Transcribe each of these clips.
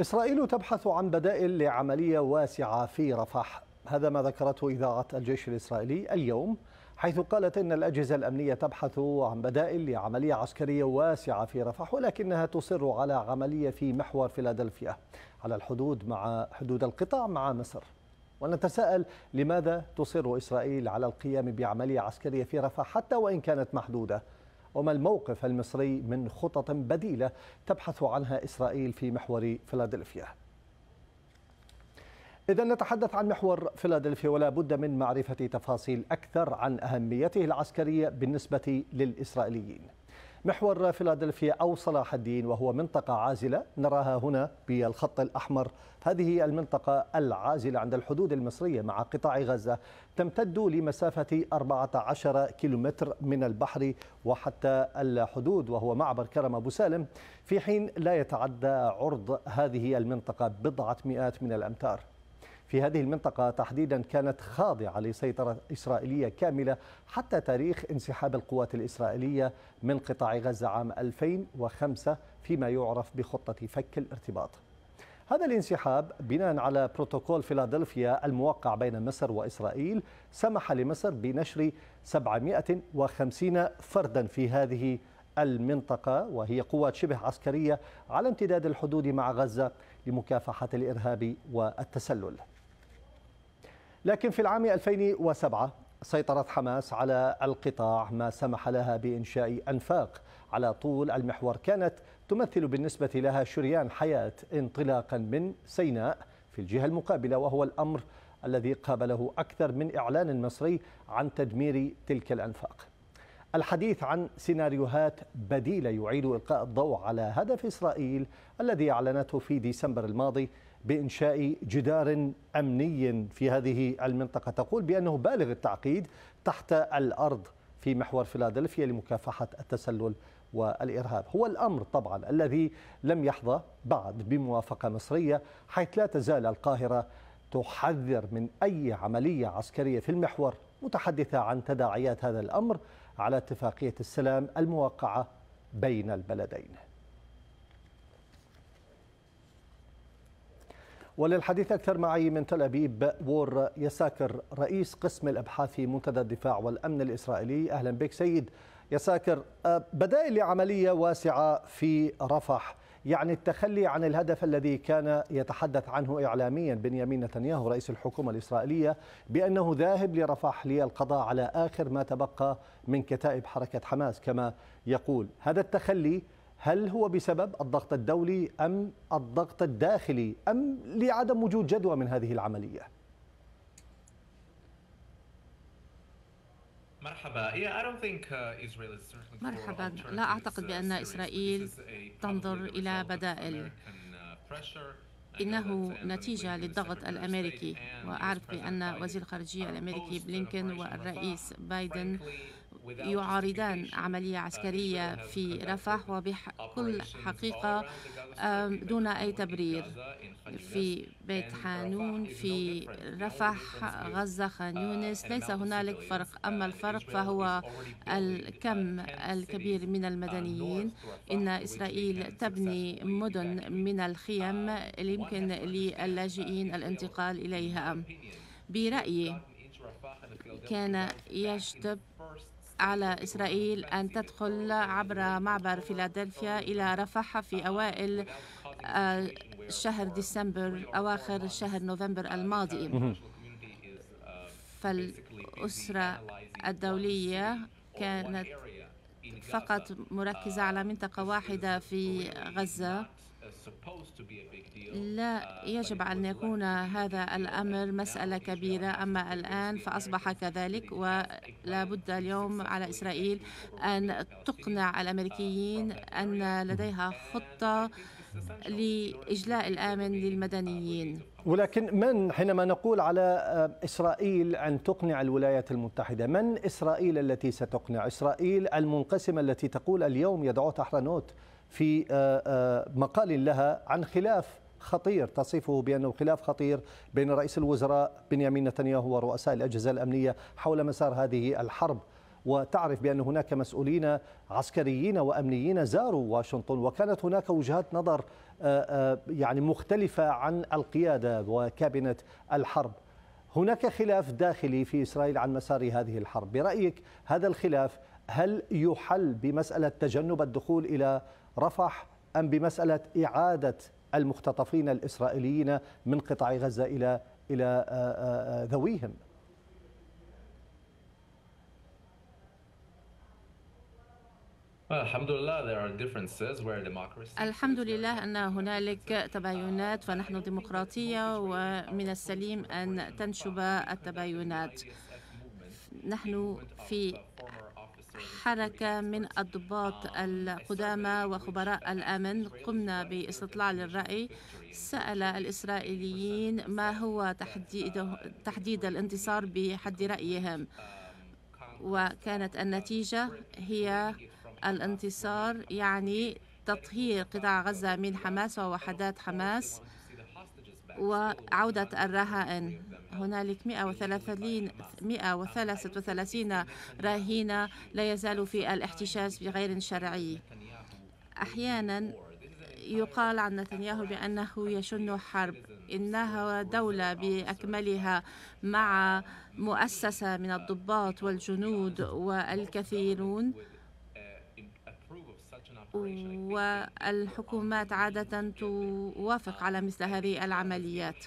إسرائيل تبحث عن بدائل لعملية واسعة في رفح هذا ما ذكرته إذاعة الجيش الإسرائيلي اليوم حيث قالت إن الأجهزة الأمنية تبحث عن بدائل لعملية عسكرية واسعة في رفح ولكنها تصر على عملية في محور فيلادلفيا على الحدود مع حدود القطاع مع مصر ونتساءل لماذا تصر إسرائيل على القيام بعملية عسكرية في رفح حتى وإن كانت محدودة وما الموقف المصري من خطط بديلة تبحث عنها إسرائيل في محور فيلادلفيا إذا نتحدث عن محور فيلادلفيا ولا بد من معرفة تفاصيل أكثر عن أهميته العسكرية بالنسبة للإسرائيليين محور فيلادلفيا أو صلاح الدين وهو منطقة عازلة نراها هنا بالخط الأحمر هذه المنطقة العازلة عند الحدود المصرية مع قطاع غزة تمتد لمسافة 14 كيلومتر من البحر وحتى الحدود وهو معبر كرم أبو سالم في حين لا يتعدى عرض هذه المنطقة بضعة مئات من الأمتار في هذه المنطقة تحديدا كانت خاضعة لسيطرة إسرائيلية كاملة حتى تاريخ انسحاب القوات الإسرائيلية من قطاع غزة عام 2005 فيما يعرف بخطة فك الارتباط هذا الانسحاب بناء على بروتوكول فيلادلفيا الموقع بين مصر وإسرائيل سمح لمصر بنشر 750 فردا في هذه المنطقة وهي قوات شبه عسكرية على امتداد الحدود مع غزة لمكافحة الإرهاب والتسلل لكن في العام 2007 سيطرت حماس على القطاع ما سمح لها بإنشاء أنفاق على طول المحور كانت تمثل بالنسبة لها شريان حياة انطلاقا من سيناء في الجهة المقابلة وهو الأمر الذي قابله أكثر من إعلان مصري عن تدمير تلك الأنفاق الحديث عن سيناريوهات بديلة يعيد إلقاء الضوء على هدف إسرائيل الذي أعلنته في ديسمبر الماضي بإنشاء جدار أمني في هذه المنطقة تقول بأنه بالغ التعقيد تحت الأرض في محور فيلادلفيا لمكافحة التسلل والإرهاب هو الأمر طبعا الذي لم يحظى بعد بموافقة مصرية حيث لا تزال القاهرة تحذر من أي عملية عسكرية في المحور متحدثة عن تداعيات هذا الأمر على اتفاقية السلام الموقعة بين البلدين وللحديث أكثر معي من تل أبيب وور يساكر رئيس قسم الأبحاث في منتدى الدفاع والأمن الإسرائيلي أهلا بك سيد يساكر أه، بدائل لعملية واسعة في رفح يعني التخلي عن الهدف الذي كان يتحدث عنه إعلاميا بنيامين نتنياهو رئيس الحكومة الإسرائيلية بأنه ذاهب لرفح للقضاء على آخر ما تبقى من كتائب حركة حماس كما يقول هذا التخلي هل هو بسبب الضغط الدولي أم الضغط الداخلي أم لعدم وجود جدوى من هذه العملية؟ مرحبا uh, لا أعتقد uh, بأن إسرائيل تنظر إلى بدائل uh, إنه نتيجة للضغط الأمريكي وأعرف بأن وزير الخارجية الأمريكي بلينكن والرئيس بايدن يعارضان عملية uh, عسكرية في رفح وبكل حقيقة دون أي تبرير في بيت حانون uh, في رفح غزة خان uh, يونس ليس هنالك فرق أما الفرق فهو الكم الكبير من المدنيين إن إسرائيل تبني مدن من الخيم يمكن للاجئين الانتقال إليها برأيي كان يجب على إسرائيل أن تدخل عبر معبر فيلادلفيا إلى رفح في أوائل آه، شهر ديسمبر أواخر شهر نوفمبر الماضي فالأسرة الدولية كانت فقط مركزة على منطقة واحدة في غزة لا uh, يجب أن يكون هذا الأمر مسألة كبيرة أما الآن فأصبح كذلك ولا بد اليوم على إسرائيل أن تقنع uh, الأمريكيين أن لديها خطة لإجلاء الآمن للمدنيين ولكن من حينما نقول على آه، إسرائيل أن تقنع الولايات المتحدة من إسرائيل التي ستقنع إسرائيل المنقسمة التي تقول اليوم يدعو تحرنوت في آه، آه، مقال لها عن خلاف خطير تصفه بأنه خلاف خطير بين رئيس الوزراء بنيامين نتنياهو ورؤساء الأجهزة الأمنية حول مسار هذه الحرب وتعرف بأن هناك مسؤولين عسكريين وأمنيين زاروا واشنطن وكانت هناك وجهات نظر آه، آه، يعني مختلفة عن القيادة وكابنة الحرب هناك خلاف داخلي في إسرائيل عن مسار هذه الحرب برأيك هذا الخلاف هل يحل بمسألة تجنب الدخول إلى رفح أم بمسألة إعادة المختطفين الإسرائيليين من قطاع غزة إلى إلى آه، ذويهم الحمد لله أن هنالك تباينات فنحن ديمقراطية ومن السليم أن تنشب التباينات نحن في uh, حركة من الضباط uh, القدامى وخبراء الأمن قمنا باستطلاع للرأي سأل الإسرائيليين ما هو uh, تحديد, تحديد الانتصار بحد um, رأيهم um, وكانت النتيجة هي الانتصار يعني تطهير قطاع غزة من حماس ووحدات حماس وعودة الرهائن هنالك 130 133 راهينة لا يزال في الاحتجاز بغير شرعي أحيانا يقال عن نتنياهو بأنه يشن حرب إنها دولة بأكملها مع مؤسسة من الضباط والجنود والكثيرون والحكومات عادة توافق على مثل هذه العمليات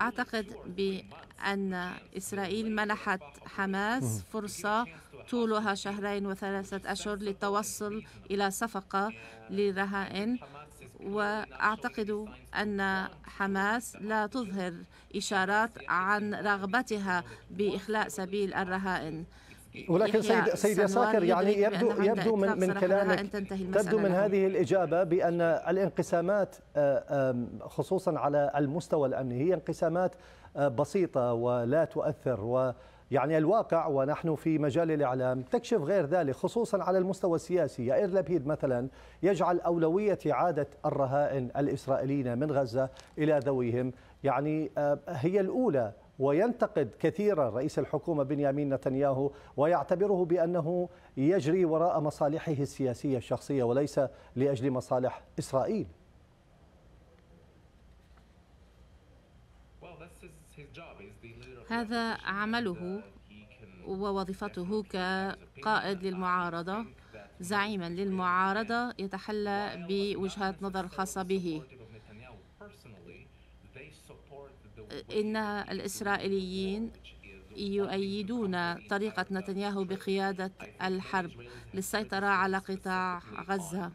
أعتقد بأن إسرائيل منحت حماس فرصة طولها شهرين وثلاثة أشهر للتوصل إلى صفقة للرهائن وأعتقد أن حماس لا تظهر إشارات عن رغبتها بإخلاء سبيل الرهائن ولكن سيد سيد ساكر يعني يبدو يبدو من من كلامك تبدو من هذه الاجابه بان الانقسامات آه، خصوصا على المستوى الامني هي انقسامات آه، بسيطه ولا تؤثر و يعني الواقع ونحن في مجال الإعلام تكشف غير ذلك خصوصا على المستوى السياسي يائر لبيد مثلا يجعل أولوية إعادة الرهائن الإسرائيليين من غزة إلى ذويهم يعني آه، هي الأولى وينتقد كثيرا رئيس الحكومة بنيامين نتنياهو ويعتبره بأنه يجري وراء مصالحه السياسية الشخصية وليس لأجل مصالح إسرائيل هذا عمله ووظيفته كقائد للمعارضة زعيما للمعارضة يتحلى بوجهات نظر خاصة به إن الإسرائيليين يؤيدون طريقة نتنياهو بقيادة الحرب للسيطرة على قطاع غزة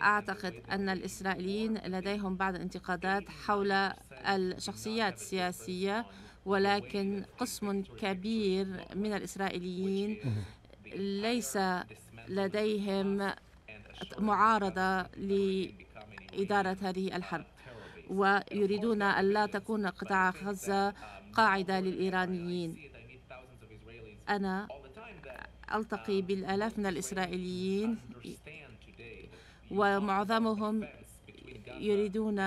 أعتقد أن الإسرائيليين لديهم بعض الانتقادات حول الشخصيات السياسية ولكن قسم كبير من الإسرائيليين ليس لديهم معارضة لإدارة هذه الحرب ويريدون ألا تكون قطاع غزة قاعدة للإيرانيين أنا ألتقي بالآلاف من الإسرائيليين ومعظمهم يريدون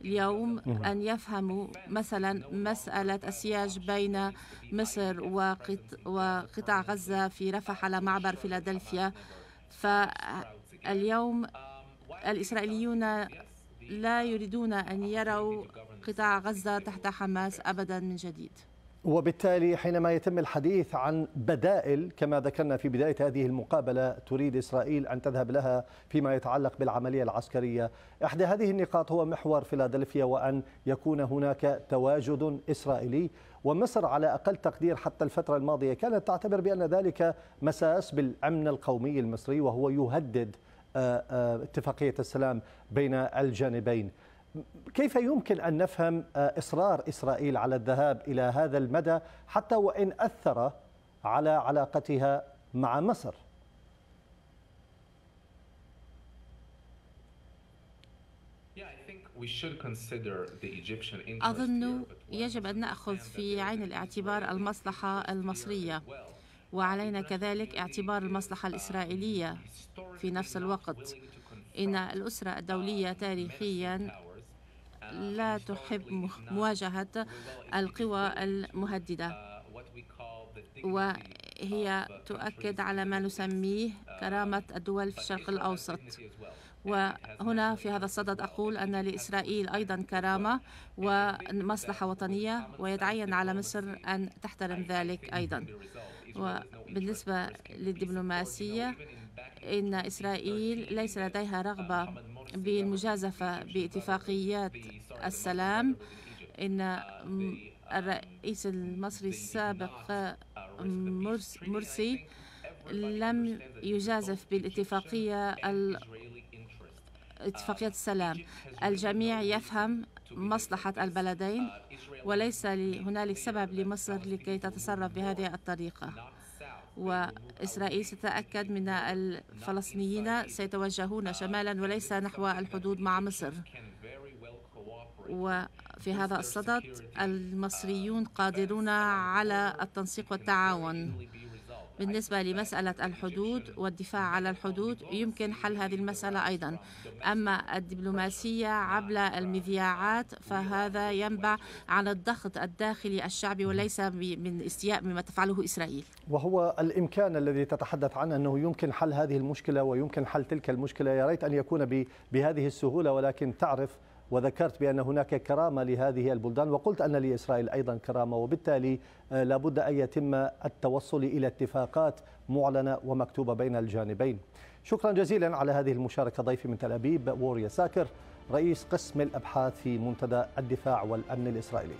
اليوم أن يفهموا مثلا مسألة السياج بين مصر وقطاع غزة في رفح على معبر فيلادلفيا فاليوم الإسرائيليون لا يريدون أن يروا قطاع غزة تحت حماس أبدا من جديد وبالتالي حينما يتم الحديث عن بدائل كما ذكرنا في بداية هذه المقابلة تريد إسرائيل أن تذهب لها فيما يتعلق بالعملية العسكرية إحدى هذه النقاط هو محور فيلادلفيا وأن يكون هناك تواجد إسرائيلي ومصر على أقل تقدير حتى الفترة الماضية كانت تعتبر بأن ذلك مساس بالأمن القومي المصري وهو يهدد آه، آه، اتفاقية السلام بين الجانبين كيف يمكن أن نفهم آه، إصرار إسرائيل على الذهاب إلى هذا المدى حتى وإن أثر على علاقتها مع مصر أظن يجب أن نأخذ في عين الاعتبار المصلحة المصرية وعلينا كذلك اعتبار المصلحة الإسرائيلية في نفس الوقت إن الأسرة الدولية تاريخيا لا تحب مواجهة القوى المهددة وهي تؤكد على ما نسميه كرامة الدول في الشرق الأوسط وهنا في هذا الصدد أقول أن لإسرائيل أيضا كرامة ومصلحة وطنية ويتعين على مصر أن تحترم ذلك أيضا وبالنسبة للدبلوماسية إن إسرائيل ليس لديها رغبة بالمجازفة باتفاقيات السلام إن الرئيس المصري السابق مرسي لم يجازف بالاتفاقية اتفاقية السلام الجميع يفهم مصلحة البلدين وليس هنالك سبب لمصر لكي تتصرف بهذه الطريقة وإسرائيل ستتأكد من الفلسطينيين سيتوجهون شمالا وليس نحو الحدود مع مصر وفي هذا الصدد المصريون قادرون على التنسيق والتعاون بالنسبة لمسألة الحدود والدفاع على الحدود يمكن حل هذه المسألة أيضا أما الدبلوماسية عبر المذياعات فهذا ينبع عن الضغط الداخلي الشعبي وليس من استياء مما تفعله إسرائيل وهو الإمكان الذي تتحدث عنه أنه يمكن حل هذه المشكلة ويمكن حل تلك المشكلة يا ريت أن يكون بهذه السهولة ولكن تعرف وذكرت بأن هناك كرامة لهذه البلدان وقلت أن لإسرائيل أيضا كرامة وبالتالي آه، لابد أن يتم التوصل إلى اتفاقات معلنة ومكتوبة بين الجانبين شكرا جزيلا على هذه المشاركة ضيفي من تل أبيب ووريا ساكر رئيس قسم الأبحاث في منتدى الدفاع والأمن الإسرائيلي